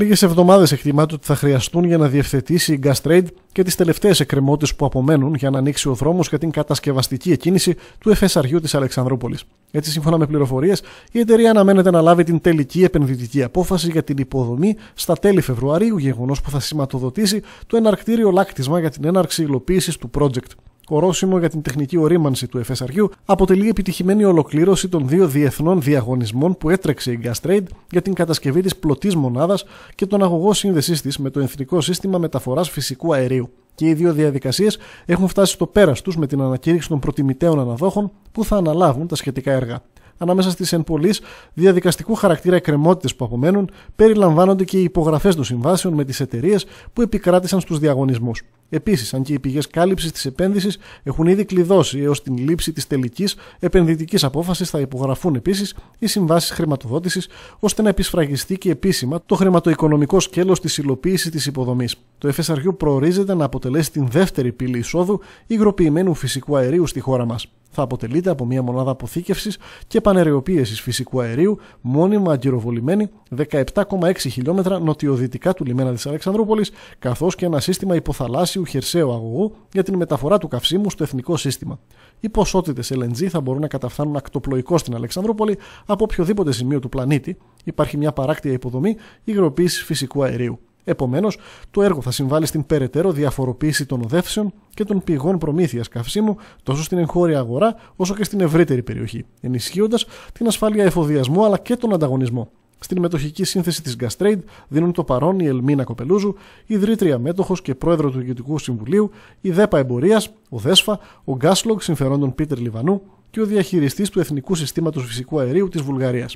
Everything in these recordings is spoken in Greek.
Λίγες εβδομάδες εκτιμάται ότι θα χρειαστούν για να διευθετήσει η Gas Trade και τις τελευταίες εκκρεμότητες που απομένουν για να ανοίξει ο δρόμος για την κατασκευαστική εκκίνηση του εφεσαριού της Αλεξανδρούπολης. Έτσι, σύμφωνα με πληροφορίες, η εταιρεία αναμένεται να λάβει την τελική επενδυτική απόφαση για την υποδομή στα τέλη Φεβρουαρίου, γεγονός που θα σηματοδοτήσει το εναρκτήριο λάκτισμα για την έναρξη υλοποίησης του project. Ορόσημο για την τεχνική ορίμανση του FSRU αποτελεί επιτυχημένη ολοκλήρωση των δύο διεθνών διαγωνισμών που έτρεξε η Gas Trade για την κατασκευή της πλωτής μονάδας και τον αγωγό σύνδεσής της με το Εθνικό Σύστημα Μεταφοράς Φυσικού Αερίου. Και οι δύο διαδικασίες έχουν φτάσει στο πέρας τους με την ανακήρυξη των προτιμητέων αναδόχων που θα αναλάβουν τα σχετικά έργα ανάμεσα στις πωλή διαδικαστικού χαρακτήρα εκκρεμότητες που απομένουν, περιλαμβάνονται και οι υπογραφές των συμβάσεων με τις εταιρείες που επικράτησαν στους διαγωνισμούς. Επίσης, αν και οι πηγές κάλυψης της επένδυσης έχουν ήδη κλειδώσει έως την λήψη της τελικής επενδυτικής απόφασης, θα υπογραφούν επίσης οι συμβάσεις χρηματοδότησης ώστε να επισφραγιστεί και επίσημα το χρηματοοικονομικό σκέλος της υλοποίησης της υποδομής. Το FSRU προορίζεται να αποτελέσει την δεύτερη πύλη εισόδου υγροποιημένου φυσικού αερίου στη χώρα μας θα αποτελείται από μια μονάδα αποθήκευσης και πανερεοποίηση φυσικού αερίου, μόνιμα αγκυροβολημένη 17,6 χιλιόμετρα νοτιοδυτικά του λιμένα της Αλεξανδρούπολης, καθώς και ένα σύστημα υποθαλάσσιου χερσαίου αγωγού για την μεταφορά του καυσίμου στο εθνικό σύστημα. Οι ποσότητες LNG θα μπορούν να καταφθάνουν ακτοπλοϊκώ στην Αλεξανδρούπολη από οποιοδήποτε σημείο του πλανήτη. Υπάρχει μια παράκτια υποδομή υγροποίησης φυσικού αερίου. Επομένως, το έργο θα συμβάλλει στην περαιτέρω διαφοροποίηση των οδεύσεων και των πηγών προμήθειας καυσίμου τόσο στην εγχώρια αγορά όσο και στην ευρύτερη περιοχή, ενισχύοντας την ασφάλεια εφοδιασμού αλλά και τον ανταγωνισμό. Στην μετοχική σύνθεση της Gas Trade δίνουν το παρόν η Ελμίνα Κοπελούζου, ιδρύτρια μέτοχος και πρόεδρο του Υγειοτικού Συμβουλίου, η ΔΕΠΑ Εμπορίας, ο ΔΕΣΦΑ, ο Γκάσλογ συμφερόντων Πίτερ Λιβανού και ο διαχειριστής του Εθνικού Συστήματος Φυσικού Αερίου της Βουλγαρίας.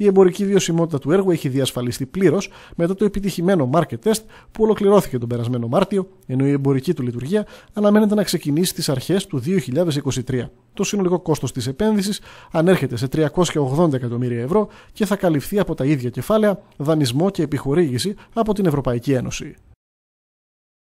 Η εμπορική βιωσιμότητα του έργου έχει διασφαλιστεί πλήρως μετά το επιτυχημένο market test που ολοκληρώθηκε τον περασμένο Μάρτιο, ενώ η εμπορική του λειτουργία αναμένεται να ξεκινήσει στι αρχές του 2023. Το συνολικό κόστος της επένδυσης ανέρχεται σε 380 εκατομμύρια ευρώ και θα καλυφθεί από τα ίδια κεφάλαια, δανεισμό και επιχορήγηση από την Ευρωπαϊκή Ένωση.